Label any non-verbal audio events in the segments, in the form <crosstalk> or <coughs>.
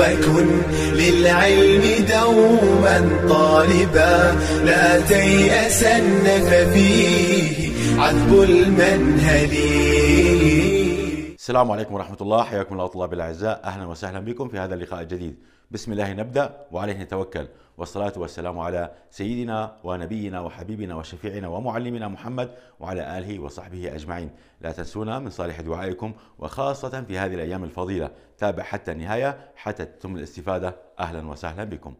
وكن للعلم دوما طالبا لا تيأسن ففيه عذب المنهل السلام عليكم ورحمة الله حياكم الله طلاب الأعزاء أهلا وسهلا بكم في هذا اللقاء الجديد بسم الله نبدأ وعليه نتوكل والصلاة والسلام على سيدنا ونبينا وحبيبنا وشفيعنا ومعلمنا محمد وعلى آله وصحبه أجمعين لا تنسونا من صالح دعائكم وخاصة في هذه الأيام الفضيلة تابع حتى النهاية حتى تتم الاستفادة أهلا وسهلا بكم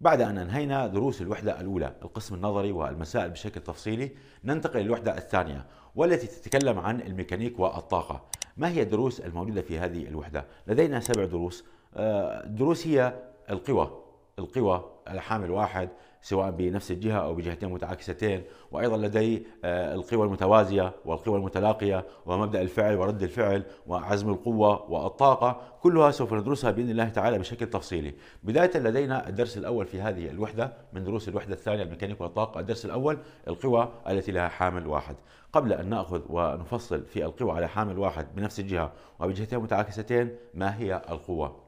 بعد أن أنهينا دروس الوحدة الأولى القسم النظري والمسائل بشكل تفصيلي ننتقل للوحدة الثانية والتي تتكلم عن الميكانيك والطاقة ما هي الدروس الموجودة في هذه الوحدة؟ لدينا سبع دروس آه، دروس هي القوى القوى على حامل واحد سواء بنفس الجهة أو بجهتين متعاكستين وأيضا لدي آه، القوى المتوازية والقوى المتلاقية ومبدأ الفعل ورد الفعل وعزم القوة والطاقة كلها سوف ندرسها بإذن الله تعالى بشكل تفصيلي بداية لدينا الدرس الأول في هذه الوحدة من دروس الوحدة الثانية الميكانيك والطاقة الدرس الأول القوى التي لها حامل واحد قبل أن نأخذ ونفصل في القوى على حامل واحد بنفس الجهة وبجهتين متعاكستين ما هي القوة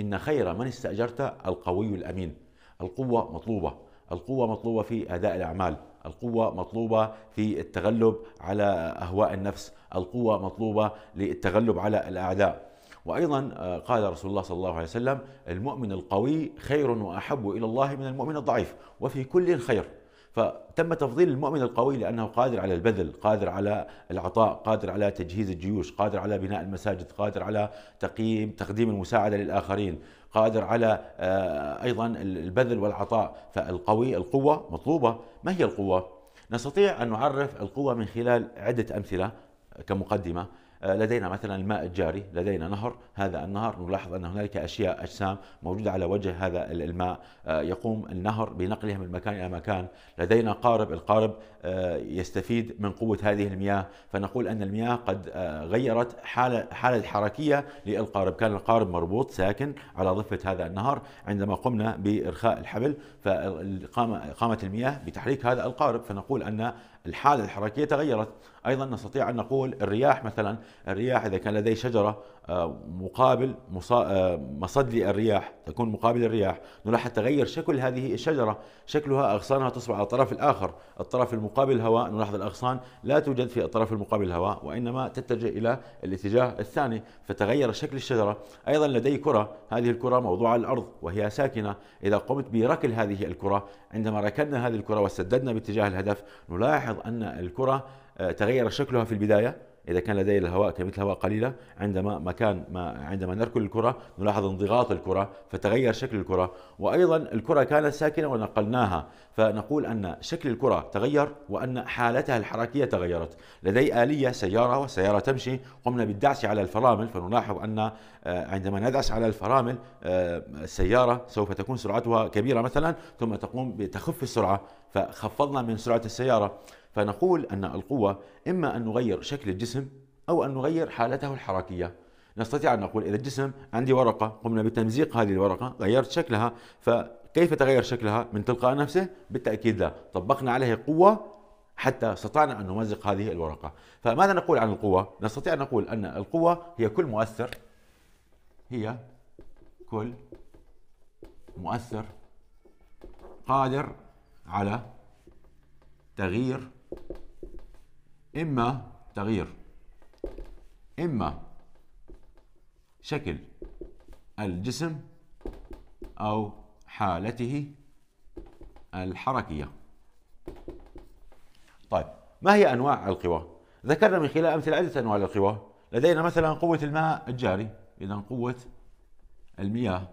إن خير من استأجرت القوي الأمين القوة مطلوبة القوة مطلوبة في أداء الأعمال القوة مطلوبة في التغلب على أهواء النفس القوة مطلوبة للتغلب على الأعداء وأيضا آه، قال رسول الله صلى الله عليه وسلم المؤمن القوي خير وأحب إلى الله من المؤمن الضعيف وفي كل خير فتم تفضيل المؤمن القوي لانه قادر على البذل، قادر على العطاء، قادر على تجهيز الجيوش، قادر على بناء المساجد، قادر على تقييم تقديم المساعده للاخرين، قادر على آه، ايضا البذل والعطاء، فالقوي القوه مطلوبه، ما هي القوه؟ نستطيع ان نعرف القوه من خلال عده امثله آه، كمقدمه، آه، لدينا مثلا الماء الجاري لدينا نهر هذا النهر نلاحظ أن هنالك أشياء أجسام موجودة على وجه هذا الماء آه، يقوم النهر بنقلها من مكان إلى مكان لدينا قارب القارب آه، يستفيد من قوة هذه المياه فنقول أن المياه قد غيرت حالة, حالة الحركية للقارب كان القارب مربوط ساكن على ضفة هذا النهر عندما قمنا بإرخاء الحبل فقامت المياه بتحريك هذا القارب فنقول أن الحالة الحركية تغيرت ايضا نستطيع ان نقول الرياح مثلا الرياح اذا كان لدي شجره آه، مقابل آه، مصد للرياح تكون مقابل الرياح نلاحظ تغير شكل هذه الشجره شكلها اغصانها تصبح على الطرف الاخر الطرف المقابل الهواء نلاحظ الاغصان لا توجد في الطرف المقابل الهواء وانما تتجه الى الاتجاه الثاني فتغير شكل الشجره ايضا لدي كره هذه الكره موضوعه على الارض وهي ساكنه اذا قمت بركل هذه الكره عندما ركلنا هذه الكره وسددنا باتجاه الهدف نلاحظ ان الكره آه، تغير شكلها في البداية إذا كان لدي الهواء كمية الهواء قليلة عندما مكان ما عندما نركل الكرة نلاحظ انضغاط الكرة فتغير شكل الكرة وأيضا الكرة كانت ساكنة ونقلناها فنقول أن شكل الكرة تغير وأن حالتها الحركية تغيرت لدي آلية سيارة والسيارة تمشي قمنا بالدعس على الفرامل فنلاحظ أن آه، عندما ندعس على الفرامل آه، السيارة سوف تكون سرعتها كبيرة مثلا ثم تقوم بتخف السرعة فخفضنا من سرعة السيارة فنقول أن القوة إما أن نغير شكل الجسم أو أن نغير حالته الحركية نستطيع أن نقول إذا الجسم عندي ورقة قمنا بتمزيق هذه الورقة غيرت شكلها فكيف تغير شكلها من تلقاء نفسه بالتأكيد لا طبقنا عليه قوة حتى استطعنا أن نمزق هذه الورقة فماذا نقول عن القوة؟ نستطيع أن نقول أن القوة هي كل مؤثر هي كل مؤثر قادر على تغيير إما تغيير إما شكل الجسم أو حالته الحركية طيب ما هي أنواع القوى؟ ذكرنا من خلال أمثلة عدة أنواع للقوى لدينا مثلا قوة الماء الجاري إذا قوة المياه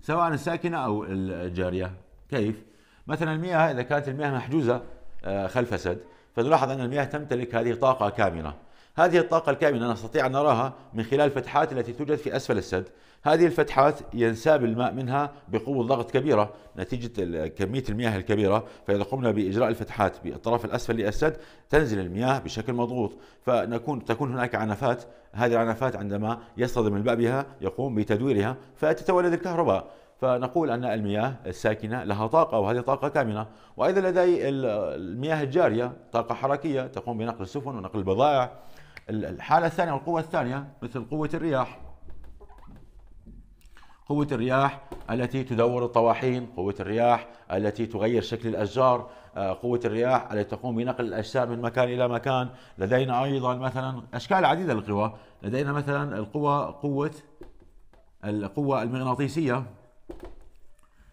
سواء الساكنة أو الجارية كيف؟ مثلا المياه إذا كانت المياه محجوزة آه، خلف سد فنلاحظ أن المياه تمتلك هذه طاقة كامنة هذه الطاقة الكامنة نستطيع أن نراها من خلال الفتحات التي توجد في أسفل السد هذه الفتحات ينساب الماء منها بقوة ضغط كبيرة نتيجة كمية المياه الكبيرة فإذا قمنا بإجراء الفتحات بالطرف الأسفل للسد تنزل المياه بشكل مضغوط فنكون تكون هناك عنفات هذه العنفات عندما يصطدم الباب بها يقوم بتدويرها فتتولد الكهرباء فنقول ان المياه الساكنه لها طاقه وهذه طاقه كامنه، وايضا لدي المياه الجاريه طاقه حركيه تقوم بنقل السفن ونقل البضائع. الحاله الثانيه والقوه الثانيه مثل قوه الرياح. قوة الرياح التي تدور الطواحين، قوة الرياح التي تغير شكل الأشجار، آه، قوة الرياح التي تقوم بنقل الأجسام من مكان إلى مكان، لدينا أيضا مثلا أشكال عديدة للقوى، لدينا مثلا القوة قوة القوة المغناطيسية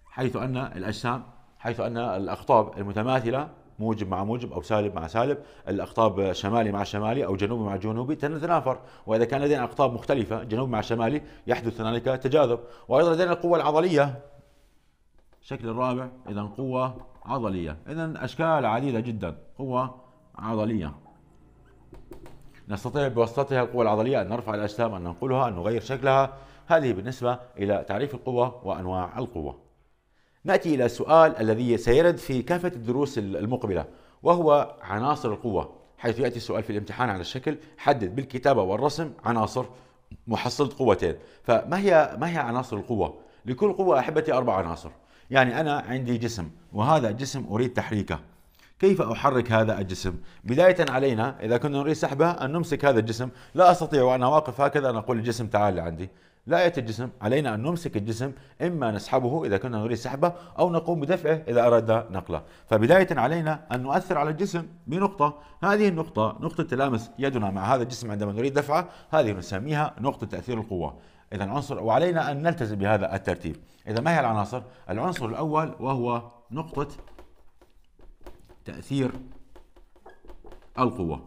حيث أن الأجسام حيث أن الأقطاب المتماثلة موجب مع موجب او سالب مع سالب، الاقطاب شمالي مع شمالي او جنوبي مع جنوبي تتنافر، واذا كان لدينا اقطاب مختلفه جنوبي مع شمالي يحدث هنالك تجاذب، وايضا لدينا القوه العضليه. الشكل الرابع اذا قوه عضليه، اذا اشكال عديده جدا، قوه عضليه. نستطيع بواسطتها القوة العضلية أن نرفع الأجسام أن ننقلها أن نغير شكلها هذه بالنسبة إلى تعريف القوة وأنواع القوة نأتي إلى السؤال الذي سيرد في كافة الدروس المقبلة وهو عناصر القوة حيث يأتي السؤال في الامتحان على الشكل حدد بالكتابة والرسم عناصر محصلة قوتين فما هي ما هي عناصر القوة؟ لكل قوة أحبتي أربع عناصر يعني أنا عندي جسم وهذا الجسم أريد تحريكه كيف أحرك هذا الجسم بداية علينا إذا كنا نريد سحبه أن نمسك هذا الجسم لا أستطيع وأنا واقف هكذا أن أقول الجسم تعال لعندي لا يأتي الجسم علينا أن نمسك الجسم إما نسحبه إذا كنا نريد سحبه أو نقوم بدفعه إذا أردنا نقله فبداية علينا أن نؤثر على الجسم بنقطة هذه النقطة نقطة تلامس يدنا مع هذا الجسم عندما نريد دفعه هذه نسميها نقطة تأثير القوة إذا عنصر وعلينا أن نلتزم بهذا الترتيب إذا ما هي العناصر؟ العنصر الأول وهو نقطة تأثير القوة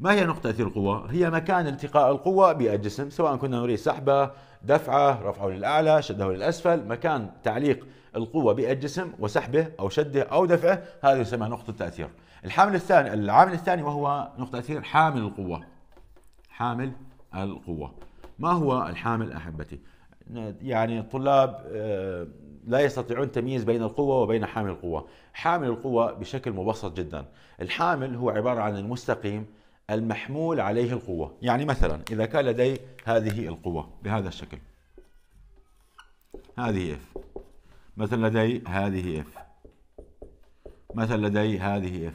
ما هي نقطة تأثير القوة؟ هي مكان التقاء القوة بالجسم سواء كنا نريد سحبة دفعة رفعه للأعلى شده للأسفل مكان تعليق القوة بالجسم وسحبه أو شده أو دفعه هذا يسمى نقطة تأثير الحامل الثاني العامل الثاني وهو نقطة تأثير حامل القوة حامل القوة ما هو الحامل أحبتي؟ يعني الطلاب آه، لا يستطيعون تمييز بين القوة وبين حامل القوة حامل القوة بشكل مبسط جدا الحامل هو عبارة عن المستقيم المحمول عليه القوة يعني مثلا إذا كان لدي هذه القوة بهذا الشكل هذه F مثلا لدي هذه F مثلا لدي هذه F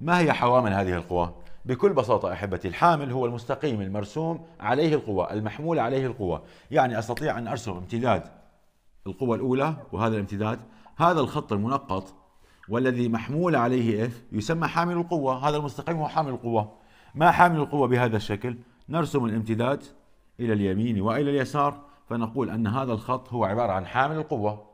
ما هي حوامل هذه القوى؟ بكل بساطة أحبتي الحامل هو المستقيم المرسوم عليه القوة المحمول عليه القوة يعني أستطيع أن أرسم امتداد القوة الأولى وهذا الامتداد هذا الخط المنقط والذي محمول عليه اف يسمى حامل القوة هذا المستقيم هو حامل القوة ما حامل القوة بهذا الشكل نرسم الامتداد إلى اليمين وإلى اليسار فنقول أن هذا الخط هو عبارة عن حامل القوة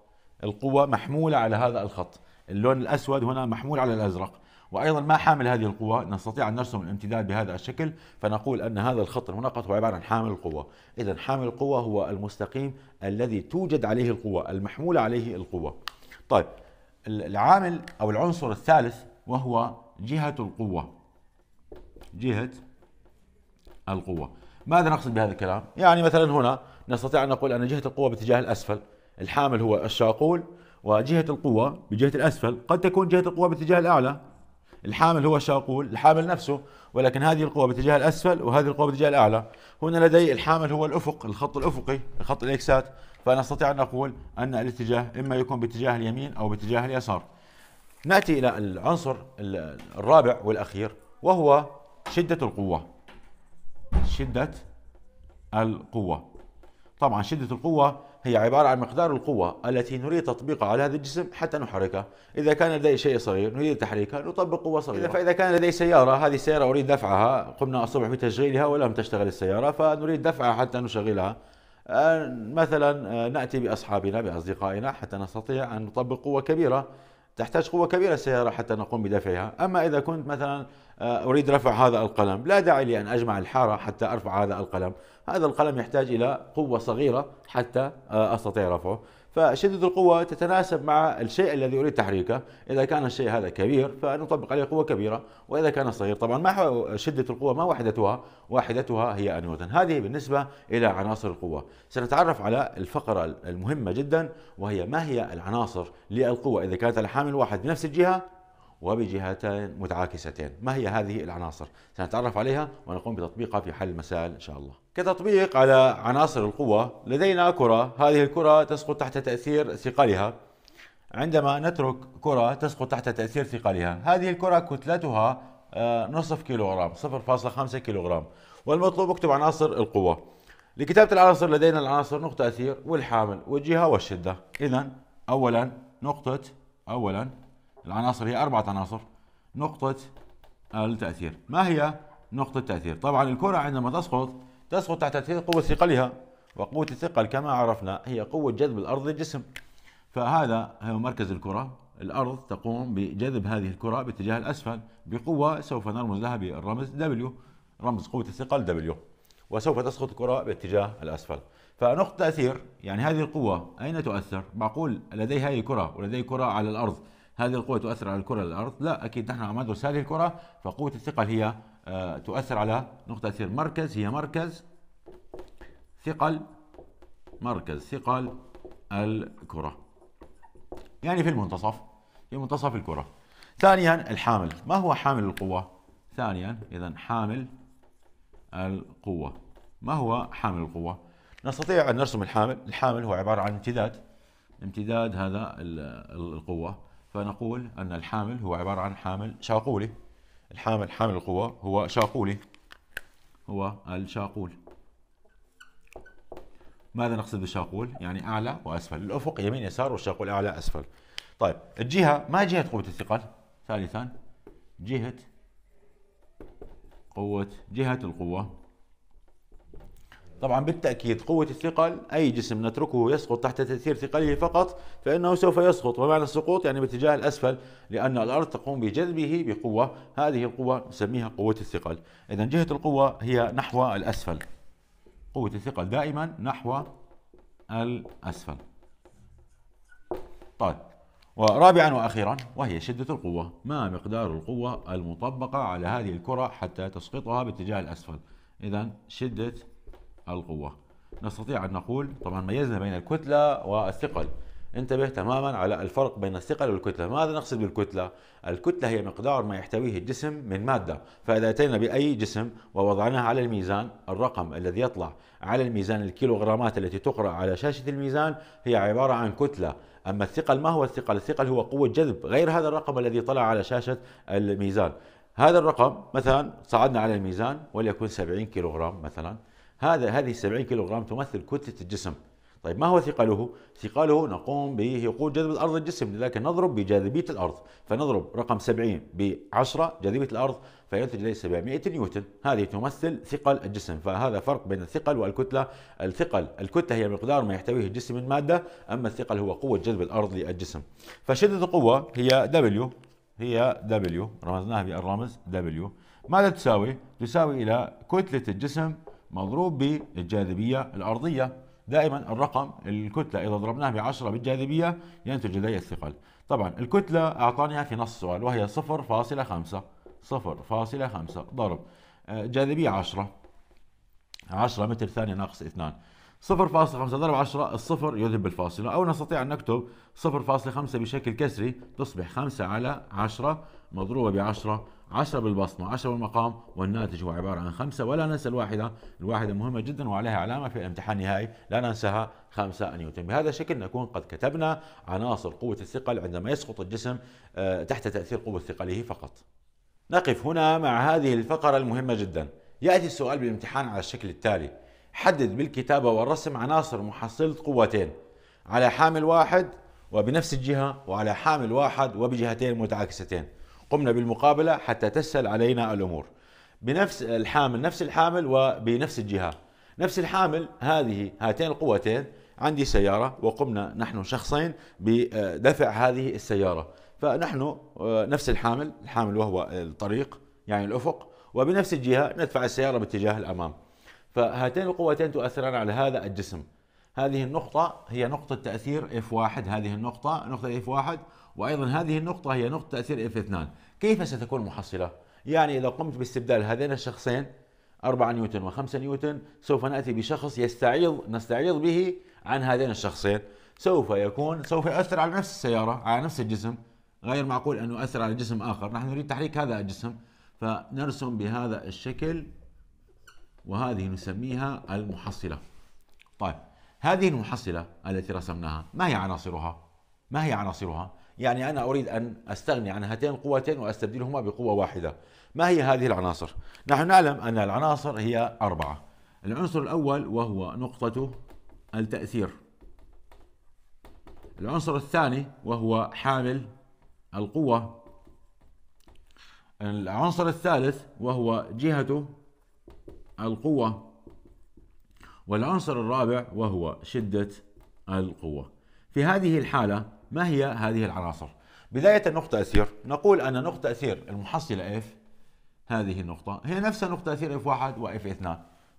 القوة محمولة على هذا الخط اللون الأسود هنا محمول على الأزرق وأيضا ما حامل هذه القوة نستطيع أن نرسم الامتداد بهذا الشكل فنقول أن هذا الخط المنقط هو عبارة عن حامل القوة إذا حامل القوة هو المستقيم الذي توجد عليه القوة المحمولة عليه القوة طيب العامل أو العنصر الثالث وهو جهة القوة جهة القوة ماذا نقصد بهذا الكلام؟ يعني مثلا هنا نستطيع أن نقول أن جهة القوة باتجاه الأسفل الحامل هو الشاقول وجهة القوة بجهة الأسفل قد تكون جهة القوة باتجاه الأعلى الحامل هو الشاقول الحامل نفسه ولكن هذه القوة باتجاه الأسفل وهذه القوة باتجاه الأعلى هنا لدي الحامل هو الأفق الخط الأفقي الخط الإكسات فأنا أستطيع أن أقول أن الاتجاه إما يكون باتجاه اليمين أو باتجاه اليسار نأتي إلى العنصر الرابع والأخير وهو شدة القوة شدة القوة طبعا شدة القوة هي عبارة عن مقدار القوة التي نريد تطبيقها على هذا الجسم حتى نحركه إذا كان لدي شيء صغير نريد تحريكه نطبق قوة صغيرة فإذا كان لدي سيارة هذه السيارة أريد دفعها قمنا الصبح بتشغيلها ولم تشتغل السيارة فنريد دفعها حتى نشغلها آه، مثلا آه، نأتي بأصحابنا بأصدقائنا حتى نستطيع أن نطبق قوة كبيرة تحتاج قوة كبيرة السيارة حتى نقوم بدفعها أما إذا كنت مثلا آه، أريد رفع هذا القلم لا داعي لي أن أجمع الحارة حتى أرفع هذا القلم هذا القلم يحتاج إلى قوة صغيرة حتى آه، أستطيع رفعه فشدة القوة تتناسب مع الشيء الذي أريد تحريكه إذا كان الشيء هذا كبير فنطبق عليه قوة كبيرة وإذا كان صغير طبعا ما شدة القوة ما وحدتها وحدتها هي نيوتن هذه بالنسبة إلى عناصر القوة سنتعرف على الفقرة المهمة جدا وهي ما هي العناصر للقوة إذا كانت على حامل واحد بنفس الجهة وبجهتين متعاكستين ما هي هذه العناصر سنتعرف عليها ونقوم بتطبيقها في حل المسائل إن شاء الله كتطبيق على عناصر القوة لدينا كرة هذه الكرة تسقط تحت تأثير ثقلها عندما نترك كرة تسقط تحت تأثير ثقلها هذه الكرة كتلتها آه، نصف كيلوغرام 0.5 كيلوغرام والمطلوب اكتب عناصر القوة لكتابة العناصر لدينا العناصر نقطة أثير والحامل والجهة والشدة إذا أولا نقطة أولا العناصر هي أربعة عناصر نقطة التأثير آه، ما هي نقطة التأثير طبعا الكرة عندما تسقط تسقط تحت تأثير قوة ثقلها وقوة الثقل كما عرفنا هي قوة جذب الأرض للجسم فهذا هو مركز الكرة الأرض تقوم بجذب هذه الكرة باتجاه الأسفل بقوة سوف نرمز لها بالرمز دبليو رمز قوة الثقل دبليو وسوف تسقط الكرة باتجاه الأسفل فنقطة تأثير يعني هذه القوة أين تؤثر؟ معقول لدي هذه الكرة ولدي كرة على الأرض هذه القوة تؤثر على الكرة على الأرض؟ لا أكيد نحن عم ندرس هذه الكرة فقوة الثقل هي آه، تؤثر على نقطة تأثير مركز هي مركز ثقل مركز ثقل الكرة يعني في المنتصف في منتصف الكرة ثانيا الحامل ما هو حامل القوة ثانيا إذا حامل القوة ما هو حامل القوة نستطيع أن نرسم الحامل الحامل هو عبارة عن امتداد امتداد هذا القوة فنقول أن الحامل هو عبارة عن حامل شاقولي الحامل حامل القوة هو شاقولي هو الشاقول ماذا نقصد بالشاقول؟ يعني أعلى وأسفل الأفق يمين يسار والشاقول أعلى أسفل طيب الجهة ما جهة قوة الثقل؟ ثالثا جهة قوة جهة القوة طبعا بالتأكيد قوة الثقل أي جسم نتركه يسقط تحت تأثير ثقله فقط فإنه سوف يسقط ومعنى السقوط يعني باتجاه الأسفل لأن الأرض تقوم بجذبه بقوة هذه القوة نسميها قوة الثقل إذا جهة القوة هي نحو الأسفل قوة الثقل دائما نحو الأسفل طيب ورابعا واخيرا وهي شده القوه، ما مقدار القوه المطبقه على هذه الكره حتى تسقطها باتجاه الاسفل؟ اذا شده القوة نستطيع أن نقول طبعا ميزنا بين الكتلة والثقل انتبه تماما على الفرق بين الثقل والكتلة ماذا نقصد بالكتلة؟ الكتلة هي مقدار ما يحتويه الجسم من مادة فإذا أتينا بأي جسم ووضعناه على الميزان الرقم الذي يطلع على الميزان الكيلوغرامات التي تقرأ على شاشة الميزان هي عبارة عن كتلة أما الثقل ما هو الثقل؟ الثقل هو قوة جذب غير هذا الرقم الذي طلع على شاشة الميزان هذا الرقم مثلا صعدنا على الميزان وليكن 70 كيلوغرام مثلا هذا هذه 70 كيلوغرام تمثل كتله الجسم طيب ما هو ثقله؟ ثقله نقوم به يقود جاذبة الارض الجسم لكن نضرب بجاذبية الأرض فنضرب رقم 70 ب 10 جاذبية الأرض فينتج لي 700 نيوتن هذه تمثل ثقل الجسم فهذا فرق بين الثقل والكتلة الثقل الكتلة هي مقدار ما يحتويه الجسم من مادة أما الثقل هو قوة جذب الأرض للجسم فشدة القوة هي دبليو هي دبليو رمزناها بالرمز دبليو ماذا تساوي؟ تساوي إلى كتلة الجسم مضروب بالجاذبية الأرضية دائما الرقم الكتلة إذا ضربناها ب 10 بالجاذبية ينتج لدي الثقل طبعا الكتلة أعطانيها في نص السؤال وهي 0.5 0.5 ضرب آه، جاذبية 10 10 متر ثانية ناقص 2 0.5 ضرب 10 الصفر يذهب بالفاصلة أو نستطيع أن نكتب 0.5 بشكل كسري تصبح 5 على 10 مضروبة ب 10 10 بالبصمة 10 بالمقام والناتج هو عبارة عن خمسة ولا ننسى الواحدة الواحدة مهمة جدا وعليها علامة في الامتحان النهائي لا ننساها 5 نيوتن بهذا الشكل نكون قد كتبنا عناصر قوة الثقل عندما يسقط الجسم آه، تحت تأثير قوة ثقله فقط نقف هنا مع هذه الفقرة المهمة جدا يأتي السؤال بالامتحان على الشكل التالي حدد بالكتابة والرسم عناصر محصلة قوتين على حامل واحد وبنفس الجهة وعلى حامل واحد وبجهتين متعاكستين قمنا بالمقابله حتى تسهل علينا الامور بنفس الحامل نفس الحامل وبنفس الجهه نفس الحامل هذه هاتين القوتين عندي سياره وقمنا نحن شخصين بدفع هذه السياره فنحن آه، نفس الحامل الحامل وهو الطريق يعني الافق وبنفس الجهه ندفع السياره باتجاه الامام فهاتين القوتين تؤثران على هذا الجسم هذه النقطة هي نقطة تأثير F1 هذه النقطة نقطة F1 وايضا هذه النقطه هي نقطه تاثير اف 2 كيف ستكون محصله يعني اذا قمت باستبدال هذين الشخصين 4 نيوتن و5 نيوتن سوف ناتي بشخص يستعيض نستعيض به عن هذين الشخصين سوف يكون سوف يؤثر على نفس السياره على نفس الجسم غير معقول انه يؤثر على جسم اخر نحن نريد تحريك هذا الجسم فنرسم بهذا الشكل وهذه نسميها المحصله طيب هذه المحصله التي رسمناها ما هي عناصرها ما هي عناصرها يعني أنا أريد أن أستغني عن هاتين القوتين وأستبدلهما بقوة واحدة ما هي هذه العناصر؟ نحن نعلم أن العناصر هي أربعة العنصر الأول وهو نقطة التأثير العنصر الثاني وهو حامل القوة العنصر الثالث وهو جهة القوة والعنصر الرابع وهو شدة القوة في هذه الحالة ما هي هذه العناصر؟ بداية نقطة أسير نقول أن نقطة أسير المحصلة F هذه النقطة هي نفسها نقطة أسير F1 و F2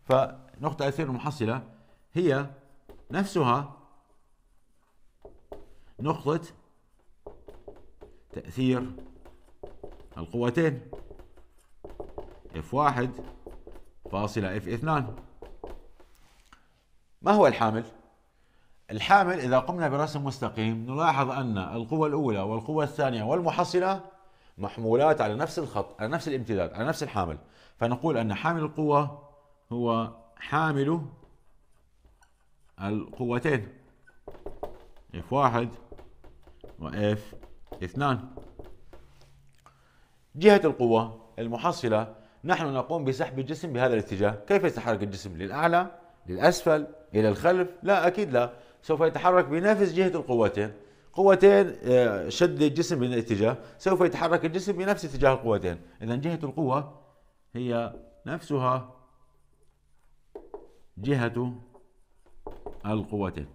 فنقطة أسير المحصلة هي نفسها نقطة تأثير القوتين F1 فاصلة F2 ما هو الحامل؟ الحامل إذا قمنا برسم مستقيم نلاحظ أن القوة الأولى والقوة الثانية والمحصلة محمولات على نفس الخط على نفس الامتداد على نفس الحامل فنقول أن حامل القوة هو حامل القوتين F1 و F2 جهة القوة المحصلة نحن نقوم بسحب الجسم بهذا الاتجاه كيف يتحرك الجسم للأعلى للأسفل إلى الخلف لا أكيد لا سوف يتحرك بنفس جهة القوتين قوتين آه، شد الجسم من الاتجاه سوف يتحرك الجسم بنفس اتجاه القوتين إذا جهة القوة هي نفسها جهة القوتين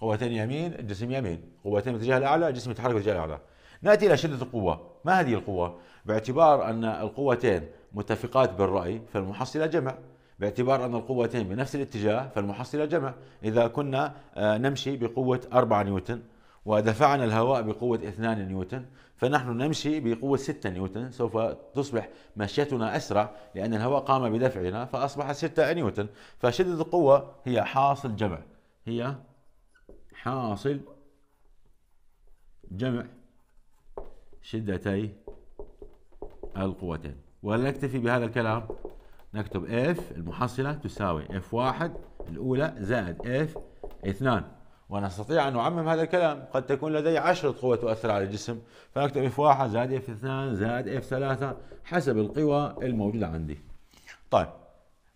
قوتين يمين الجسم يمين قوتين باتجاه الأعلى الجسم يتحرك باتجاه الأعلى نأتي إلى شدة القوة ما هذه القوة؟ باعتبار أن القوتين متفقات بالرأي فالمحصلة جمع باعتبار أن القوتين بنفس الاتجاه فالمحصلة جمع إذا كنا آه، نمشي بقوة 4 نيوتن ودفعنا الهواء بقوة 2 نيوتن فنحن نمشي بقوة 6 نيوتن سوف تصبح مشيتنا أسرع لأن الهواء قام بدفعنا فأصبحت 6 نيوتن فشدة القوة هي حاصل جمع هي حاصل جمع شدتي القوتين ولنكتفي بهذا الكلام نكتب اف المحصله تساوي اف واحد الاولى زائد اف اثنان وانا استطيع ان اعمم هذا الكلام قد تكون لدي عشرة قوى تؤثر على الجسم فنكتب اف واحد زائد اف اثنان زائد اف ثلاثة حسب القوى الموجودة عندي طيب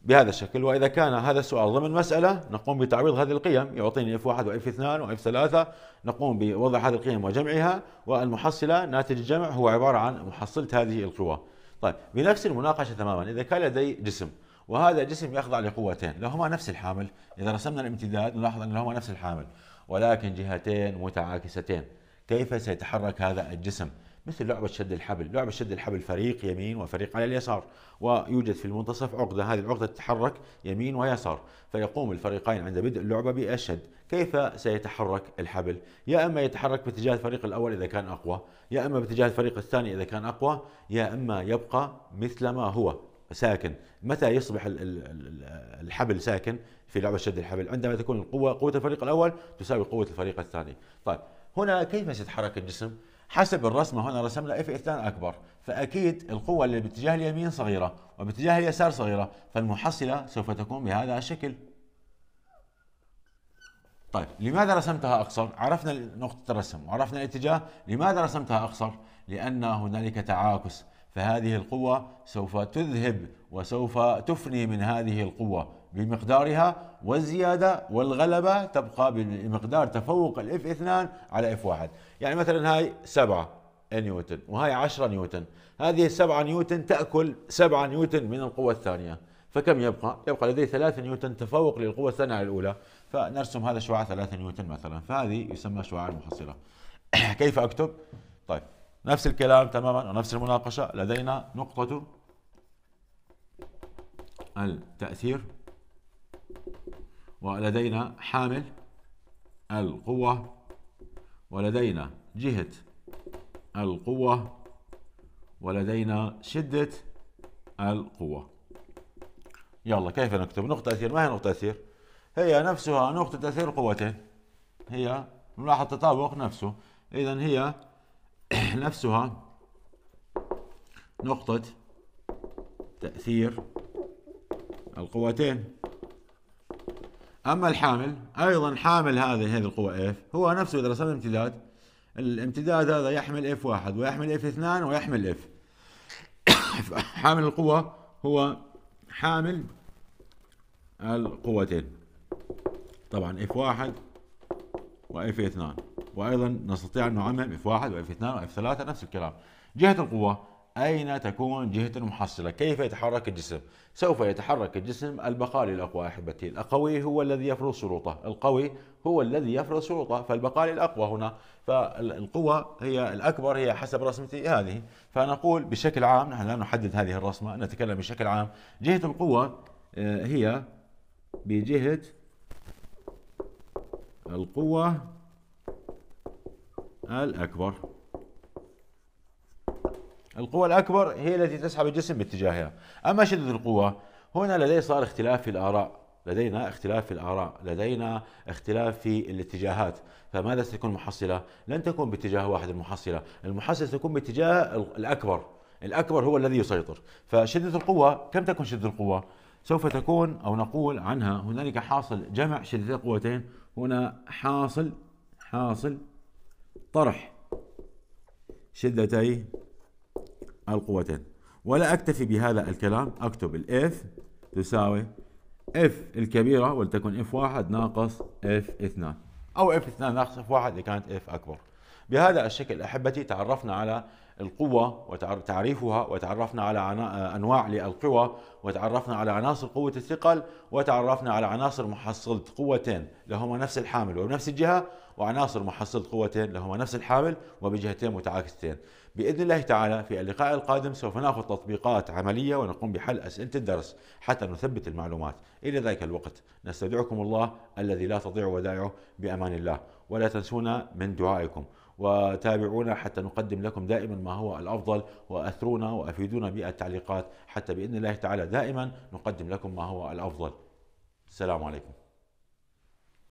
بهذا الشكل واذا كان هذا السؤال ضمن مساله نقوم بتعويض هذه القيم يعطيني اف واحد واف اثنان واف ثلاثه نقوم بوضع هذه القيم وجمعها والمحصله ناتج الجمع هو عباره عن محصله هذه القوى طيب بنفس المناقشه تماما اذا كان لدي جسم وهذا الجسم يخضع لقوتين لهما نفس الحامل اذا رسمنا الامتداد نلاحظ ان لهما نفس الحامل ولكن جهتين متعاكستين كيف سيتحرك هذا الجسم مثل لعبة شد الحبل لعبة شد الحبل فريق يمين وفريق على اليسار ويوجد في المنتصف عقدة هذه العقدة تتحرك يمين ويسار فيقوم الفريقين عند بدء اللعبة بأشد كيف سيتحرك الحبل يا إما يتحرك باتجاه الفريق الأول إذا كان أقوى يا إما باتجاه الفريق الثاني إذا كان أقوى يا إما يبقى مثل ما هو ساكن متى يصبح الحبل ساكن في لعبة شد الحبل عندما تكون القوة قوة الفريق الأول تساوي قوة الفريق الثاني طيب هنا كيف سيتحرك الجسم حسب الرسمة هنا رسمنا اف اثنان أكبر فأكيد القوة اللي باتجاه اليمين صغيرة وباتجاه اليسار صغيرة فالمحصلة سوف تكون بهذا الشكل طيب لماذا رسمتها أقصر؟ عرفنا نقطة الرسم وعرفنا الاتجاه لماذا رسمتها أقصر؟ لأن هنالك تعاكس فهذه القوة سوف تذهب وسوف تفني من هذه القوة بمقدارها والزياده والغلبه تبقى بمقدار تفوق الاف 2 على اف 1 يعني مثلا هاي 7 نيوتن وهاي 10 نيوتن هذه 7 نيوتن تاكل 7 نيوتن من القوه الثانيه فكم يبقى؟ يبقى لدي 3 نيوتن تفوق للقوة الثانية على الأولى فنرسم هذا شعاع 3 نيوتن مثلا فهذه يسمى شعاع المحصلة <coughs> كيف أكتب؟ طيب نفس الكلام تماما ونفس المناقشة لدينا نقطة التأثير ولدينا حامل القوة ولدينا جهة القوة ولدينا شدة القوة يلا كيف نكتب نقطة أثير ما هي نقطة أثير هي نفسها نقطة أثير قوتين هي نلاحظ التطابق نفسه إذا هي نفسها نقطة تأثير <clears throat> القوتين اما الحامل ايضا حامل هذه هذه القوه اف هو نفسه اذا رسمنا امتداد الامتداد هذا يحمل اف واحد ويحمل اف اثنان ويحمل اف <coughs> حامل القوه هو حامل القوتين طبعا اف واحد واف اثنان وايضا نستطيع ان نعمم اف واحد واف اثنان واف ثلاثه نفس الكلام جهه القوه أين تكون جهة المحصلة؟ كيف يتحرك الجسم؟ سوف يتحرك الجسم البقالي الأقوى أحبتي، القوي هو الذي يفرض شروطه، القوي هو الذي يفرض شروطه، فالبقالي الأقوى هنا، فالقوة هي الأكبر هي حسب رسمتي هذه، فنقول بشكل عام نحن لا نحدد هذه الرسمة، نتكلم بشكل عام، جهة القوة آه، هي بجهة القوة الأكبر القوة الأكبر هي التي تسحب الجسم باتجاهها أما شدة القوة هنا لدي صار اختلاف في الآراء لدينا اختلاف في الآراء لدينا اختلاف في الاتجاهات فماذا ستكون المحصلة؟ لن تكون باتجاه واحد المحصلة المحصلة ستكون باتجاه الأكبر الأكبر هو الذي يسيطر فشدة القوة كم تكون شدة القوة؟ سوف تكون أو نقول عنها هنالك حاصل جمع شدتي القوتين هنا حاصل حاصل طرح شدتي القوتين ولا أكتفي بهذا الكلام أكتب الإف تساوي اف الكبيرة ولتكن اف واحد ناقص اف اثنان او اف اثنان ناقص اف واحد اذا كانت اف اكبر. بهذا الشكل احبتي تعرفنا على القوة وتعريفها وتعرفنا على انواع للقوى وتعرفنا على عناصر قوة الثقل وتعرفنا على عناصر محصلة قوتين لهما نفس الحامل وبنفس الجهة وعناصر محصلة قوتين لهما نفس الحامل وبجهتين متعاكستين. باذن الله تعالى في اللقاء القادم سوف ناخذ تطبيقات عمليه ونقوم بحل اسئله الدرس حتى نثبت المعلومات الى ذلك الوقت نستودعكم الله الذي لا تضيع ودائعه بامان الله ولا تنسونا من دعائكم وتابعونا حتى نقدم لكم دائما ما هو الافضل واثرونا وافيدونا بالتعليقات حتى باذن الله تعالى دائما نقدم لكم ما هو الافضل السلام عليكم